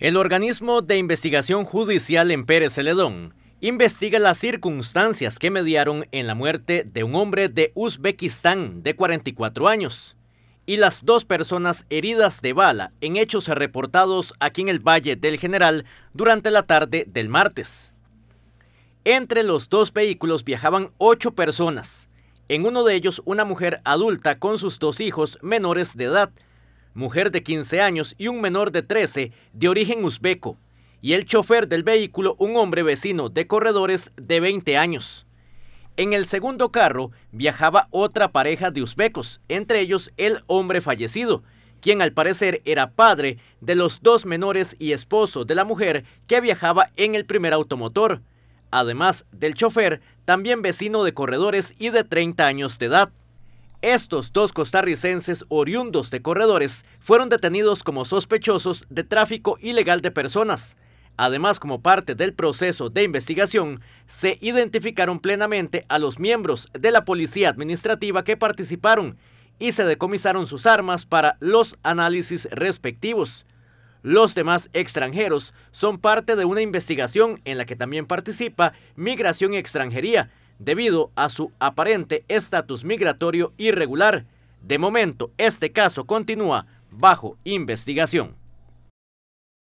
El organismo de investigación judicial en Pérez Celedón investiga las circunstancias que mediaron en la muerte de un hombre de Uzbekistán de 44 años y las dos personas heridas de bala en hechos reportados aquí en el Valle del General durante la tarde del martes. Entre los dos vehículos viajaban ocho personas, en uno de ellos una mujer adulta con sus dos hijos menores de edad, mujer de 15 años y un menor de 13 de origen uzbeco, y el chofer del vehículo un hombre vecino de corredores de 20 años. En el segundo carro viajaba otra pareja de uzbecos, entre ellos el hombre fallecido, quien al parecer era padre de los dos menores y esposo de la mujer que viajaba en el primer automotor, además del chofer, también vecino de corredores y de 30 años de edad. Estos dos costarricenses oriundos de corredores fueron detenidos como sospechosos de tráfico ilegal de personas. Además, como parte del proceso de investigación, se identificaron plenamente a los miembros de la policía administrativa que participaron y se decomisaron sus armas para los análisis respectivos. Los demás extranjeros son parte de una investigación en la que también participa Migración y Extranjería, debido a su aparente estatus migratorio irregular. De momento, este caso continúa bajo investigación.